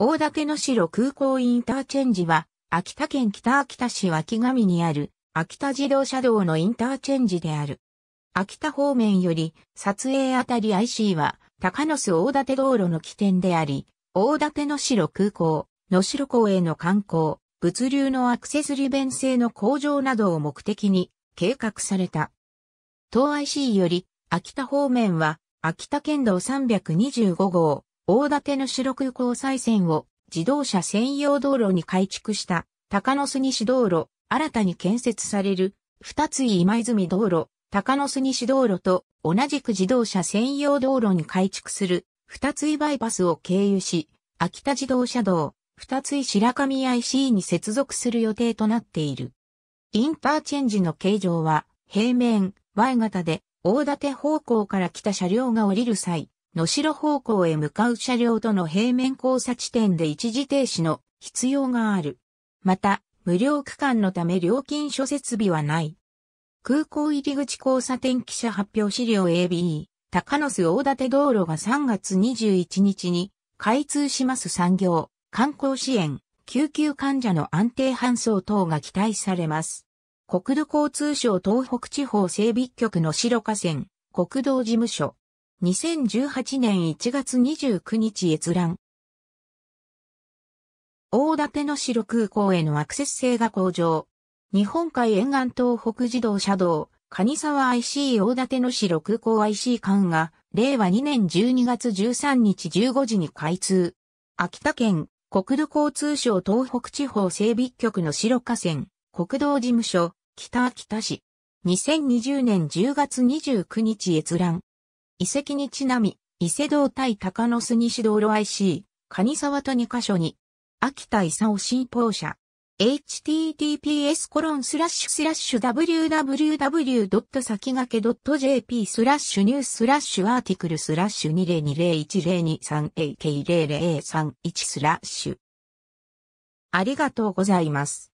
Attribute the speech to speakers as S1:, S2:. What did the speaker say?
S1: 大竹の城空港インターチェンジは、秋田県北秋田市脇上にある、秋田自動車道のインターチェンジである。秋田方面より、撮影あたり IC は、高野巣大館道路の起点であり、大館の城空港、野城港への観光、物流のアクセス利便性の向上などを目的に計画された。東 IC より、秋田方面は、秋田県道325号、大館の主力交再線を自動車専用道路に改築した高野杉市道路、新たに建設される二つ井今泉道路、高野杉市道路と同じく自動車専用道路に改築する二つ井バイパスを経由し、秋田自動車道、二つ井白神 IC に接続する予定となっている。インターチェンジの形状は平面、Y 型で大館方向から来た車両が降りる際、野代方向へ向かう車両との平面交差地点で一時停止の必要がある。また、無料区間のため料金所設備はない。空港入口交差点記者発表資料 AB、高野須大館道路が3月21日に開通します産業、観光支援、救急患者の安定搬送等が期待されます。国土交通省東北地方整備局の白河川、国道事務所、2018年1月29日閲覧。大館の城空港へのアクセス性が向上。日本海沿岸東北自動車道、蟹沢 IC 大館の城空港 IC 間が、令和2年12月13日15時に開通。秋田県、国土交通省東北地方整備局の城河川、国道事務所、北秋田市。2020年10月29日閲覧。遺跡にちなみ、伊勢道対高野巣西道路 IC、蟹沢と2カ所に、秋田伊佐勲信奉者、https コロンスラッシュスラッシュ www. 先駆け .jp スラッシュニュースラッシュアーティクルスラッシュ 20201023ak0031 スラッシュありがとうございます。